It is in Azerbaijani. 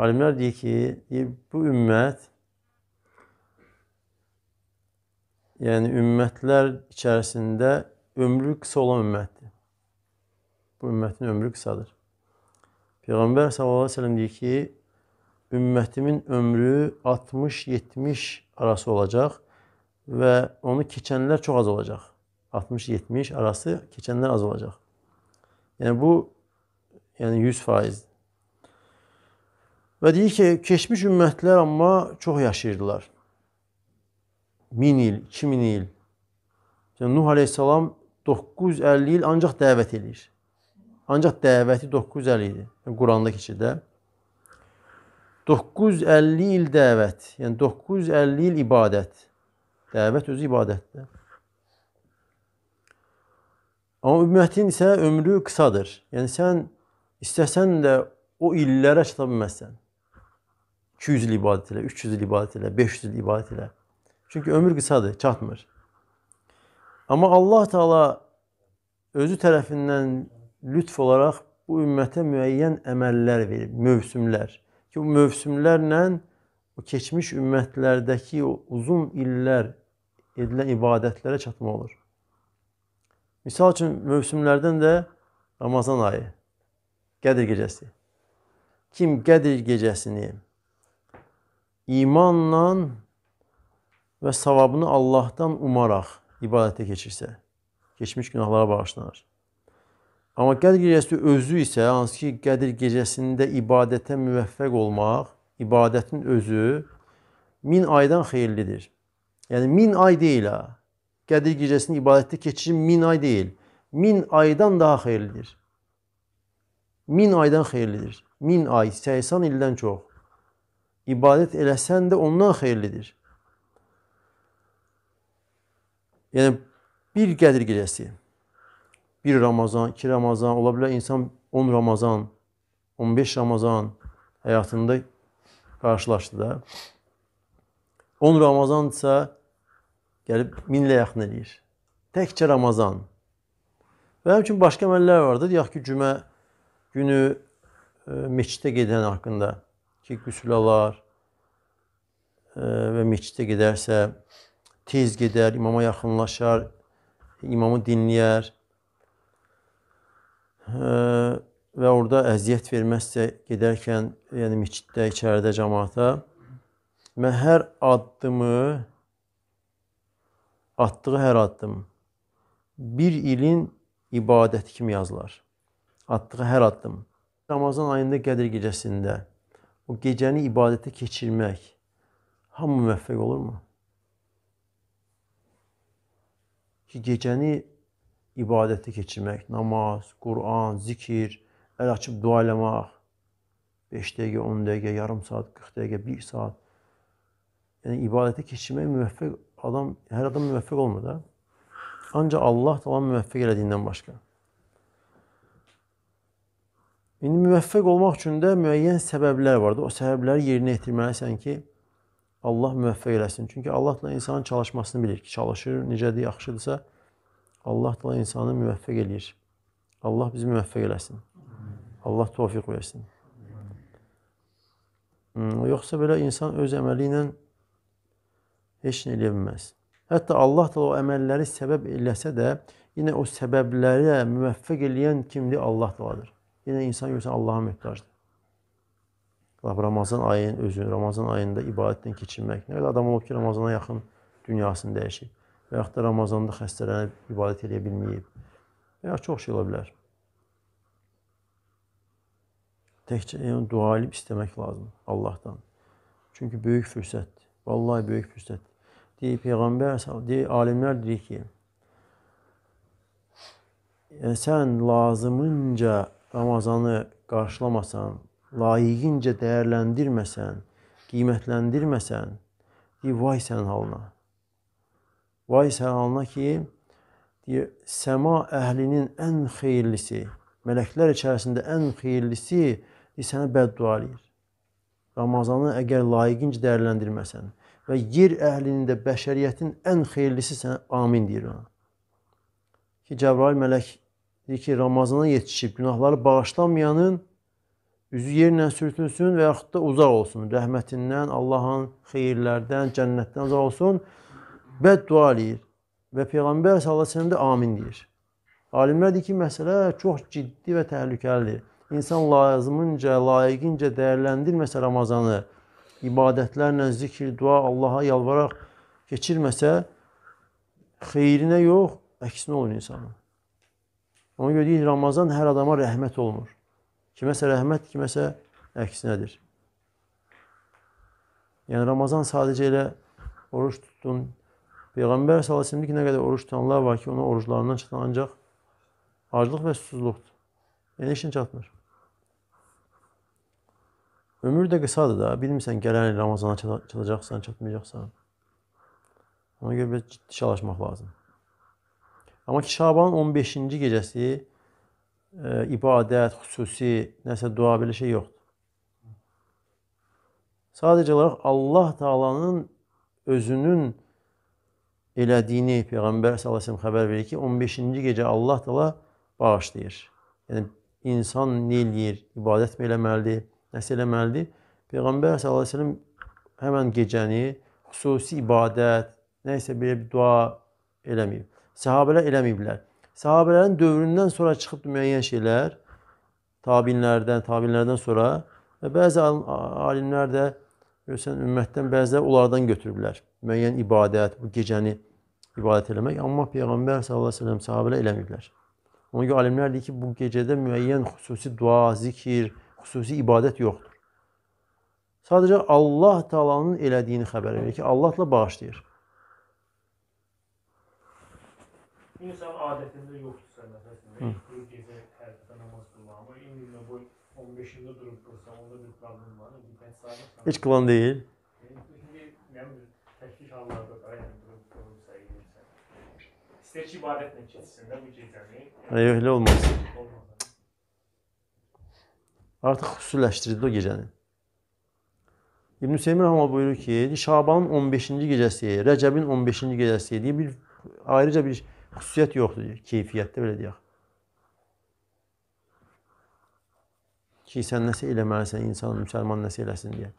Alimlər deyir ki, bu ümmət yəni ümmətlər içərisində ömrü qısa olan ümmətdir. Bu ümmətin ömrü qısadır. Peyğəmbər sallallahu əleyhi və səlləm deyir ki, ümmətimin ömrü 60-70 arası olacaq və onu keçənlər çox az olacaq. 60-70 arası keçənlər az olacaq. Yəni bu yəni 100%-dir. Və deyir ki, keçmiş ümmətlər amma çox yaşayırdılar. 1000 il, 2000 il. Yəni Nuh əleyhissalam 950 il ancaq dəvət eləyir. Ancaq dəvəti 950 idi. Yəni Quranda keçir də. 950 il dəvət, yəni 950 il ibadət. Dəvət özü ibadətdir. Amma ümmətin isə ömrü qısadır. Yəni sən istəsən də o illərə çata bilməzsən. 200 il ibadət elə, 300 il ibadət elə, 500 il ibadət elə. Çünki ömür qısadır, çatmır. Amma Allah Taala özü tərəfindən lütf olaraq bu ümmətə müəyyən əməllər verib, mövsümlər. Ki bu mövsümlərlə o keçmiş ümmətlərdəki o uzun illər edilən ibadətlərə çatma olur. Misal üçün mövsümlərdən də Ramazan ayı, Qədir gecəsi. Kim Qədir gecəsini imanla və savabını Allahdan umaraq ibadətə keçirsə, keçmiş günahlara bağışlanır. Amma Qədir gecəsi özü isə, hansı ki, Qədir gecəsində ibadətə müvəffəq olmaq, ibadətin özü min aydan xeyirlidir. Yəni, min ay deyil ha. Qədir gecəsini ibadətdə keçirin min ay deyil. Min aydan daha xeyirlidir. Min aydan xeyirlidir. Min ay, 80 ildən çox ibadət eləsən də ondan xeyirlidir. Yəni bir qədir gecəsi, bir Ramazan, iki Ramazan, ola bilər insan 10 Ramazan, 15 Ramazan həyatında qarşılaşdı da. 10 Ramazansa gəlib 1000-lə yaxın eləyir. Təkcə Ramazan. Və həmçinin başqa əməllər var da, deyək ki, cümə günü e, məscidə gedən haqqında ki, qüsül alar e, və meçidə gedərsə, tez gedər, imama yaxınlaşar, imamı dinləyər e, və orada əziyyət verməzsə gedərkən, yəni meçiddə, içəridə, cəmaata və hər addımı, atdığı hər addım bir ilin ibadəti kimi yazılar. Atdığı hər addım. Ramazan ayında Qədir gecəsində o geceni ibadete geçirmek hamı müvəffəq olur mu? Ki geceni ibadete keçirmək, namaz, Kur'an, zikir, el açıp dua eləmək, 5 dəqiqə, 10 dəqiqə, yarım saat, 40 dəqiqə, 1 saat. yani ibadete keçirmək müvəffəq adam, her adam müvəffəq olmuyor da. ancak Allah təala müvəffəq elədiyindən başka. İndi müvəffəq olmaq üçün də müəyyən səbəblər vardır. O səbəbləri yerinə yetirməlisən ki, Allah müvəffəq eləsin. Çünki Allah da insanın çalışmasını bilir ki, çalışır, necədir, yaxşıdırsa, Allah da insanı müvəffəq eləyir. Allah bizi müvəffəq eləsin. Allah tövfiq versin. Hmm, yoxsa belə insan öz əməli ilə heç nə eləyə bilməz. Hətta Allah da o əməlləri səbəb eləsə də, yenə o səbəblərə müvəffəq eləyən kimdir? Allah daladır. Yenə insan görsən Allaha möhtacdır. Lap Ramazan ayının özü, Ramazan ayında ibadətlə keçinmək. Nə qədər adam olub ki, Ramazana yaxın dünyasını dəyişib. Və yaxud da Ramazanda xəstələnib ibadət edə bilməyib. Və ya çox şey ola bilər. Təkcə yəni, dua edib istəmək lazım Allahdan. Çünki böyük fürsətdir. Vallahi böyük fürsətdir. Deyir Peyğəmbər, deyir, alimlər deyir ki, yəni, sən lazımınca Ramazanı qarşılamasan, layiqincə dəyərləndirməsən, qiymətləndirməsən, deyir, vay sən halına. Vay sən halına ki, deyir, səma əhlinin ən xeyirlisi, mələklər içərisində ən xeyirlisi deyir, sənə bəddua eləyir. Ramazanı əgər layiqincə dəyərləndirməsən və yer əhlində bəşəriyyətin ən xeyirlisi sənə amin deyir ona. Ki Cəbrail mələk Deyir ki, Ramazana yetişib günahları bağışlanmayanın üzü yerlə sürtünsün və yaxud da uzaq olsun. Rəhmətindən, Allahın xeyirlərdən, cənnətdən uzaq olsun. Bəddua eləyir və Peyğəmbər sallallahu əleyhi və səlləm də amin deyir. Alimlər deyir ki, məsələ çox ciddi və təhlükəlidir. İnsan lazımınca, layiqincə dəyərləndirməsə Ramazanı, ibadətlərlə, zikir, dua, Allaha yalvararaq keçirməsə, xeyrinə yox, əksinə olur insanın. Ona görə deyir, Ramazan hər adama rəhmət olunur. Kiməsə rəhmət, kiməsə əksinədir. Yəni Ramazan sadəcə elə oruç tutun. Peyğəmbər sallallahu əleyhi nə qədər oruç tutanlar var ki, ona oruclarından çıxan ancaq aclıq və susuzluqdur. Yəni işin çatmır. Ömür də qısadır da, bilmirsən gələn il Ramazana çatacaqsan, çatmayacaqsan. Ona görə biraz ciddi çalışmaq lazımdır. Amma ki, Şabanın 15-ci gecəsi e, ibadət, xüsusi, nəsə dua belə şey yoxdur. Sadəcə olaraq Allah Taala'nın özünün elədiyini Peyğəmbər sallallahu əleyhi və səlləm xəbər verir ki, 15-ci gecə Allah Taala bağışlayır. Yəni insan nə eləyir? İbadət mi eləməlidir? Nəsə eləməlidir? Peyğəmbər sallallahu əleyhi və səlləm həmin gecəni xüsusi ibadət, nə isə belə bir dua eləməyib. Sahabələr eləməyiblər. Sahabələrin dövründən sonra çıxıb müəyyən şeylər tabinlərdən, tabinlərdən sonra və bəzi alimlər də görsən ümmətdən bəziləri onlardan götürüblər. Müəyyən ibadət, bu gecəni ibadət eləmək, amma peyğəmbər sallallahu əleyhi və səlləm sahabelər eləməyiblər. Ona görə alimlər deyir ki, bu gecədə müəyyən xüsusi dua, zikir, xüsusi ibadət yoxdur. Sadəcə Allah Taala'nın elədiyini xəbər verir ki, Allahla bağışlayır. insan adətində yoxdursa nəfəsində, ilk gecə hərəkətə namaz qılmamı, indi də boy 15-də durub qılsa, onda bir problem var. Diqqət sağlıqsa. Heç qılan deyil. İndi mən təklik hallarda da yəni durub qılsa, edirsə. İstəyir ki, ibadətlə keçsin də bu gecəni. Yox, elə olmaz. Olmaz. Artıq xüsusiləşdirildi o gecəni. İbn Hüseyn rəhməhullah buyurur ki, Şabanın 15-ci gecəsi, Rəcəbin 15-ci gecəsi deyə bir ayrıca bir xüsusiyyət yoxdur deyir. Keyfiyyətdə belə deyək. Ki sən nəsə eləməlisən, insan müsəlman nəsə eləsin deyə.